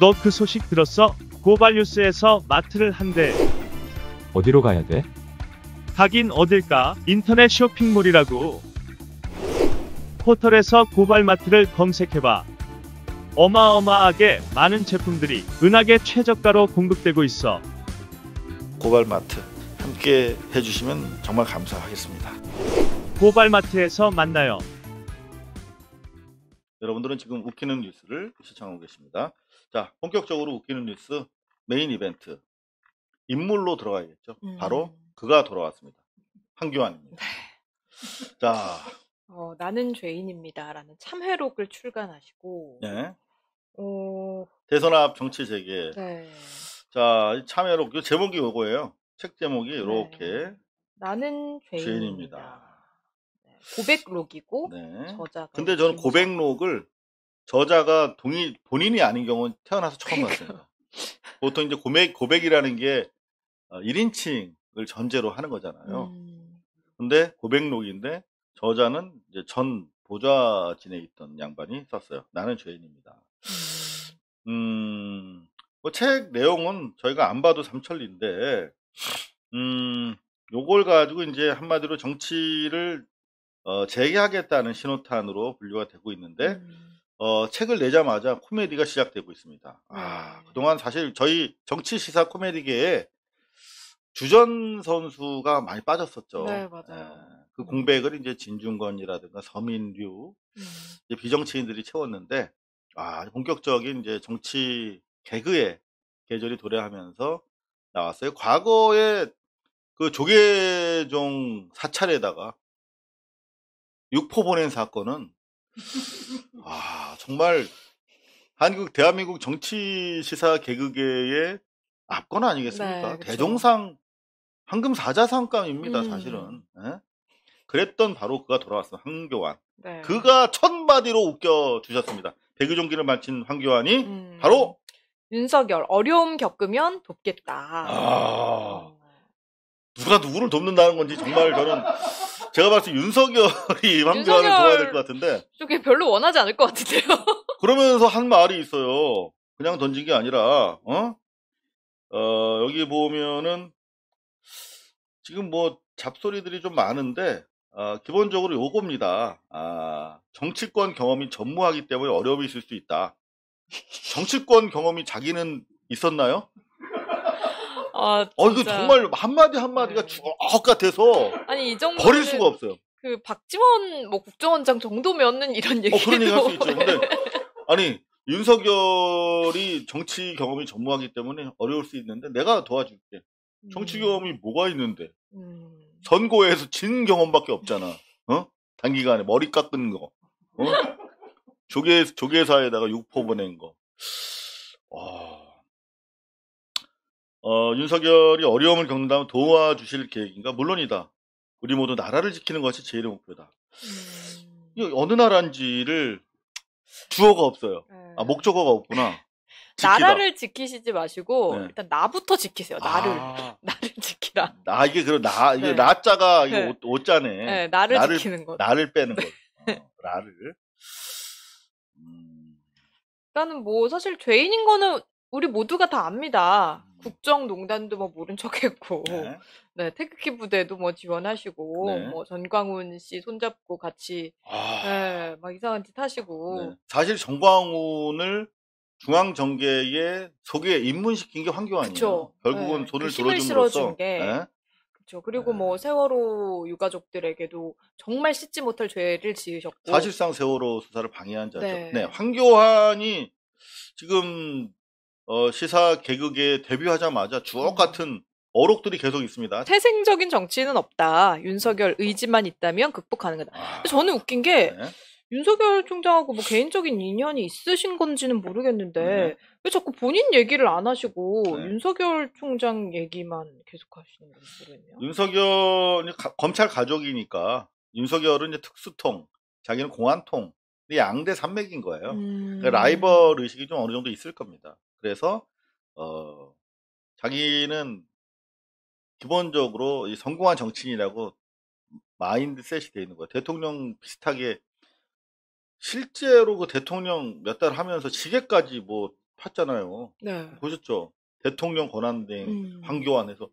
너 그 소식 들었어? 고발뉴스에서 마트를 한대. 어디로 가야 돼? 가긴 어딜까? 인터넷 쇼핑몰이라고. 포털에서 고발마트를 검색해봐. 어마어마하게 많은 제품들이 은하계 최저가로 공급되고 있어. 고발마트 함께 해주시면 정말 감사하겠습니다. 고발마트에서 만나요. 여러분들은 지금 웃기는 뉴스를 시청하고 계십니다. 자, 본격적으로 웃기는 뉴스 메인 이벤트. 인물로 들어가야겠죠. 음. 바로 그가 돌아왔습니다. 한교환입니다. 네. 자. 어, 나는 죄인입니다라는 참회록을 출간하시고. 네. 어... 대선 합 정치 재개. 네. 자, 참회록. 제목이 요거예요. 책 제목이 이렇게. 네. 나는 죄인입니다. 죄인입니다. 네. 고백록이고 저자 근데 저는 고백록을 저자가 동의, 본인이 아닌 경우는 태어나서 처음 봤습니다. 보통 이제 고백, 고백이라는 게 1인칭을 어, 전제로 하는 거잖아요. 음. 근데 고백록인데 저자는 이제 전 보좌진에 있던 양반이 썼어요. 나는 죄인입니다. 음, 음 뭐책 내용은 저희가 안 봐도 삼천리인데, 음, 요걸 가지고 이제 한마디로 정치를 어, 재개하겠다는 신호탄으로 분류가 되고 있는데, 음. 어, 책을 내자마자 코미디가 시작되고 있습니다. 아, 네. 그동안 사실 저희 정치 시사 코미디계에 주전 선수가 많이 빠졌었죠. 네, 예. 맞아요. 예, 그 네. 공백을 이제 진중권이라든가 서민류, 음. 이제 비정치인들이 채웠는데, 아, 본격적인 이제 정치 개그의 계절이 도래하면서 나왔어요. 과거에 그 조계종 사찰에다가 육포 보낸 사건은 아, 정말 한국 대한민국 정치 시사 개그계의 압권 아니겠습니까? 네, 대종상 황금 사자상감입니다, 음. 사실은. 네? 그랬던 바로 그가 돌아왔어, 황교안. 네. 그가 첫마디로 웃겨 주셨습니다. 대그종기를 마친 황교안이 음. 바로 윤석열 어려움 겪으면 돕겠다. 아, 누가 누구를 돕는다는 건지 정말 저는 제가 봤을 때 윤석열이 한변을 도와야 될 것 같은데. 쪽게 별로 원하지 않을 것 같은데요. 그러면서 한 말이 있어요. 그냥 던진 게 아니라, 어? 어, 여기 보면은 지금 뭐 잡소리들이 좀 많은데, 어, 기본적으로 요겁니다. 아, 정치권 경험이 전무하기 때문에 어려움이 있을 수 있다. 정치권 경험이 자기는 있었나요? 아, 어, 이거 정말 한마디 한마디가 네. 주걱 같아서 아니, 이 버릴 수가 없어요. 그 박지원 뭐 국정원장 정도면은 이런 얘기도 어, 그런 얘기 할 수 있죠. 근데 아니, 윤석열이 정치 경험이 전무하기 때문에 어려울 수 있는데 내가 도와줄게. 정치 음. 경험이 뭐가 있는데? 음. 선거에서 진 경험밖에 없잖아. 어? 단기간에 머리 깎은 거. 어? 조계 조계사에다가 육포 보낸 거. 와. 아, 어, 윤석열이 어려움을 겪는다면 도와주실 계획인가? 물론이다. 우리 모두 나라를 지키는 것이 제일의 목표다. 음... 이게 어느 나라인지를 주어가 없어요. 음... 아, 목적어가 없구나. 나라를 지키시지 마시고 네. 일단 나부터 지키세요. 아. 나를 아... 나를 지키라. 나 이게 그럼 나 이게 네. 나자가 이게 네. 옷, 자네 네, 나를, 나를, 지키는 거. 나를 빼는 거. 네. 어, 나를. 음... 일단은 뭐 사실 죄인인 거는 우리 모두가 다 압니다. 국정농단도 뭐 모른 척했고, 네. 네, 태극기 부대도 뭐 지원하시고, 네. 뭐 전광훈 씨 손잡고 같이, 아... 네, 막 이상한 짓 하시고. 네. 사실 전광훈을 중앙 정계에 속에 입문시킨 게 황교안이에요. 결국은 돈을 예, 그 들어줌으로써. 네. 그렇죠. 그리고 네. 뭐 세월호 유가족들에게도 정말 씻지 못할 죄를 지으셨고 사실상 세월호 수사를 방해한 자죠. 네, 황교안이 지금 어, 시사 개그에 데뷔하자마자 주옥 음. 같은 어록들이 계속 있습니다. 태생적인 정치는 없다. 윤석열 아. 의지만 있다면 극복하는 거다. 아, 저는 웃긴 게 네. 윤석열 총장하고 뭐 개인적인 인연이 있으신 건지는 모르겠는데 네. 왜 자꾸 본인 얘기를 안 하시고 네. 윤석열 총장 얘기만 계속 하시는 건지 모르겠네요. 윤석열 가, 검찰 가족이니까 윤석열은 이제 특수통, 자기는 공안통, 양대 산맥인 거예요. 그러니까 음... 그러니까 라이벌 의식이 좀 어느 정도 있을 겁니다. 그래서 어, 자기는 기본적으로 이 성공한 정치인이라고 마인드셋이 돼 있는 거야. 대통령 비슷하게 실제로 그 대통령 몇 달 하면서 시계까지 뭐 팠잖아요. 네. 보셨죠? 대통령 권한대행 음. 황교안에서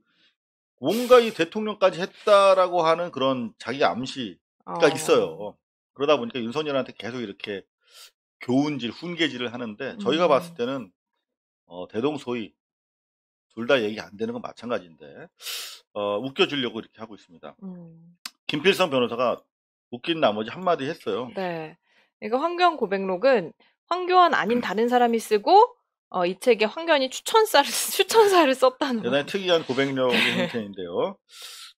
뭔가 이 대통령까지 했다라고 하는 그런 자기 암시가 어. 있어요. 그러다 보니까 윤석열한테 계속 이렇게 교훈질, 훈계질을 하는데 저희가 음. 봤을 때는 어, 대동소이 둘 다 얘기 안 되는 건 마찬가지인데 어, 웃겨주려고 이렇게 하고 있습니다. 음. 김필성 변호사가 웃긴 나머지 한마디 했어요. 네. 이거 그러니까 환경 고백록은 황교안 아닌 다른 사람이 쓰고 어, 이 책에 황교안이 추천사를 추천사를 썼다는 대단히 특이한 고백록의 네. 형태인데요.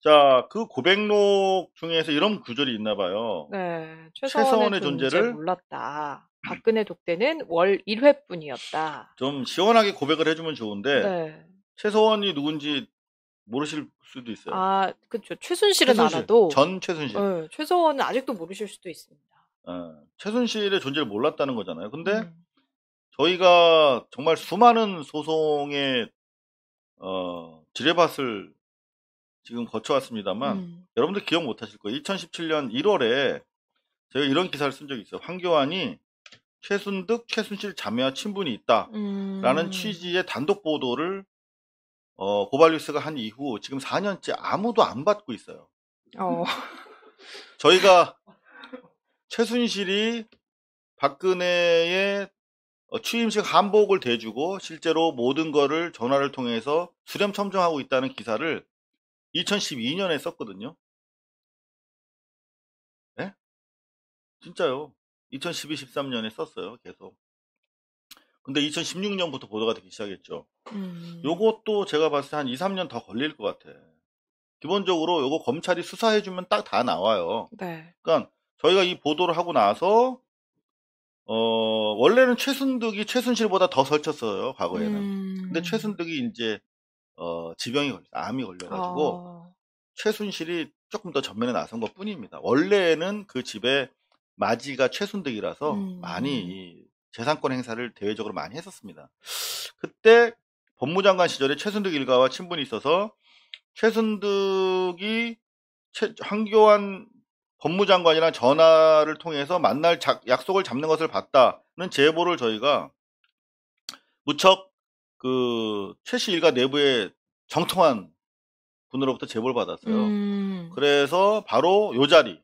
자, 그 고백록 중에서 이런 구절이 있나 봐요. 네. 최서원의, 최서원 존재를 몰랐다. 박근혜 독대는 월 1회뿐이었다. 좀 시원하게 고백을 해주면 좋은데 네. 최소원이 누군지 모르실 수도 있어요. 아, 그렇죠. 최순실은 최순실. 알아도 전 최순실. 네, 최소원은 아직도 모르실 수도 있습니다. 네, 최순실의 존재를 몰랐다는 거잖아요. 근데 음. 저희가 정말 수많은 소송에 어, 지뢰밭을 지금 거쳐왔습니다만 음. 여러분들 기억 못하실 거예요. 2017년 1월에 제가 이런 기사를 쓴 적이 있어요. 황교안이 최순득, 최순실 자매와 친분이 있다라는 음. 취지의 단독 보도를 어, 고발뉴스가 한 이후 지금 4년째 아무도 안 받고 있어요. 어. 저희가 최순실이 박근혜의 어, 취임식 한복을 대주고 실제로 모든 거를 전화를 통해서 수렴첨정하고 있다는 기사를 2012년에 썼거든요. 예? 네? 진짜요. 2012, 13년에 썼어요. 계속. 근데 2016년부터 보도가 되기 시작했죠. 음. 요것도 제가 봤을 때 한 2, 3년 더 걸릴 것 같아. 기본적으로 요거 검찰이 수사해주면 딱 다 나와요. 네. 그러니까 저희가 이 보도를 하고 나서 어 원래는 최순득이 최순실보다 더 설쳤어요 과거에는. 음. 근데 최순득이 이제 어 지병이 걸려 암이 걸려가지고 어. 최순실이 조금 더 전면에 나선 것 뿐입니다. 원래는 그 집에 마지가 최순득이라서 음. 많이 재산권 행사를 대외적으로 많이 했었습니다. 그때 법무장관 시절에 최순득 일가와 친분이 있어서 최순득이 최, 황교안 법무장관이랑 전화를 통해서 만날 자, 약속을 잡는 것을 봤다는 제보를 저희가 무척 그 최씨 일가 내부에 정통한 분으로부터 제보를 받았어요. 음. 그래서 바로 요 자리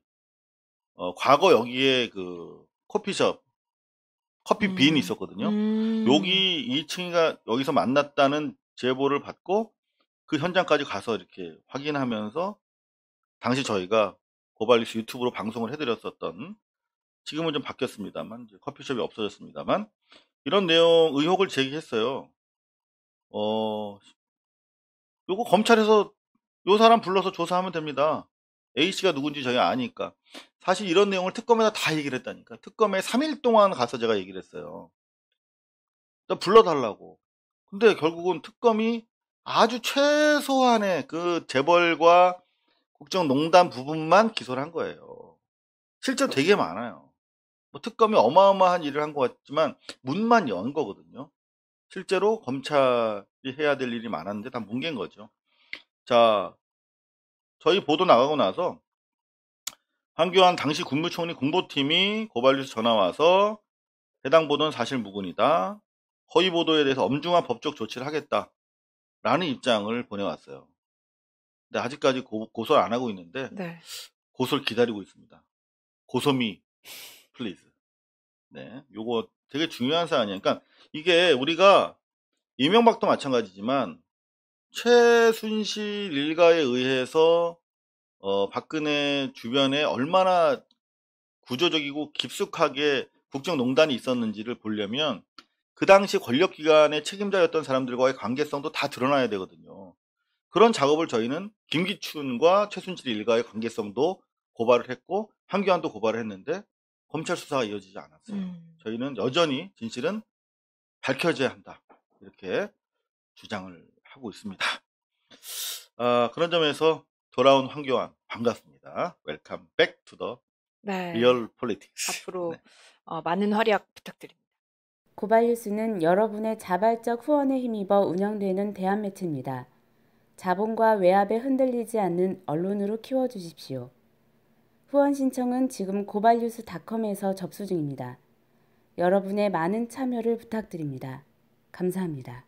어, 과거 여기에 그 커피숍 커피 빈이 음. 있었거든요. 음. 여기 2층이가 여기서 만났다는 제보를 받고 그 현장까지 가서 이렇게 확인하면서 당시 저희가 고발리스 유튜브로 방송을 해드렸었던 지금은 좀 바뀌었습니다만 커피숍이 없어졌습니다만 이런 내용 의혹을 제기했어요. 어 요거 검찰에서 요 사람 불러서 조사하면 됩니다. A씨가 누군지 저희 아니까. 사실 이런 내용을 특검에다 다 얘기를 했다니까. 특검에 3일 동안 가서 제가 얘기를 했어요. 나 불러달라고. 근데 결국은 특검이 아주 최소한의 그 재벌과 국정농단 부분만 기소를 한 거예요. 실제 그렇죠. 되게 많아요. 뭐 특검이 어마어마한 일을 한 것 같지만 문만 연 거거든요. 실제로 검찰이 해야 될 일이 많았는데 다 뭉갠 거죠. 자, 저희 보도 나가고 나서 황교안 당시 국무총리 공보팀이 고발뉴스 전화와서 해당 보도는 사실 무근이다. 허위 보도에 대해서 엄중한 법적 조치를 하겠다. 라는 입장을 보내왔어요. 근데 아직까지 고, 고소를 안 하고 있는데 네. 고소를 기다리고 있습니다. 고소미 플리즈. 네. 요거 되게 중요한 사안이에요. 그러니까 이게 우리가 이명박도 마찬가지지만 최순실 일가에 의해서 어, 박근혜 주변에 얼마나 구조적이고 깊숙하게 국정농단이 있었는지를 보려면 그 당시 권력기관의 책임자였던 사람들과의 관계성도 다 드러나야 되거든요. 그런 작업을 저희는 김기춘과 최순실 일가의 관계성도 고발을 했고 한교안도 고발을 했는데 검찰 수사가 이어지지 않았어요. 음. 저희는 여전히 진실은 밝혀져야 한다 이렇게 주장을 하고 있습니다. 아, 그런 점에서 돌아온 황교안 반갑습니다. 웰컴 백 투 더 리얼 폴리틱스. 앞으로 네. 어, 많은 활약 부탁드립니다. 고발 뉴스는 여러분의 자발적 후원에 힘입어 운영되는 대한 매체입니다. 자본과 외압에 흔들리지 않는 언론으로 키워주십시오. 후원 신청은 지금 고발뉴스닷컴에서 접수 중입니다. 여러분의 많은 참여를 부탁드립니다. 감사합니다.